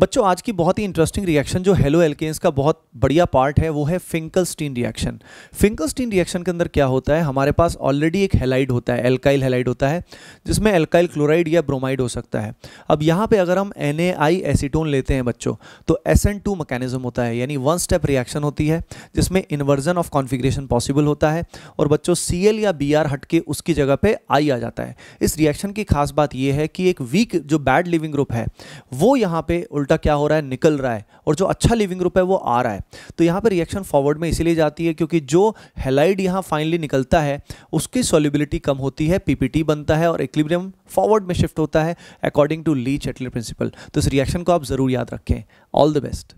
बच्चों आज की बहुत ही इंटरेस्टिंग रिएक्शन जो हेलो एल्केन्स का बहुत बढ़िया पार्ट है वो है Finkelstein reaction Finkelstein reaction के अंदर क्या होता है हमारे पास ऑलरेडी एक हेलाइड होता है एल्काइल हेलाइड होता है जिसमें एल्काइल क्लोराइड या ब्रोमाइड हो सकता है अब यहाँ पे अगर हम एन एसीटोन लेते हैं बच्चों तो एस एन टू होता है यानी वन स्टेप रिएक्शन होती है जिसमें इन्वर्जन ऑफ कॉन्फिग्रेशन पॉसिबल होता है और बच्चों सी या बी आर हटके उसकी जगह पर आई आ जाता है इस रिएक्शन की खास बात यह है कि एक वीक जो बैड लिविंग ग्रुप है वो यहाँ पर उल्टा क्या हो रहा है निकल रहा है और जो अच्छा लिविंग ग्रुप है वो आ रहा है तो यहाँ पर रिएक्शन फॉरवर्ड में इसीलिए जाती है क्योंकि जो हेलाइड यहाँ फाइनली निकलता है उसकी सॉलिबिलिटी कम होती है पीपीटी बनता है और इक्लिब्रियम फॉरवर्ड में शिफ्ट होता है according to Le Chatelier principle तो इस रिएक्शन को आप ज़रूर याद रखें ऑल द बेस्ट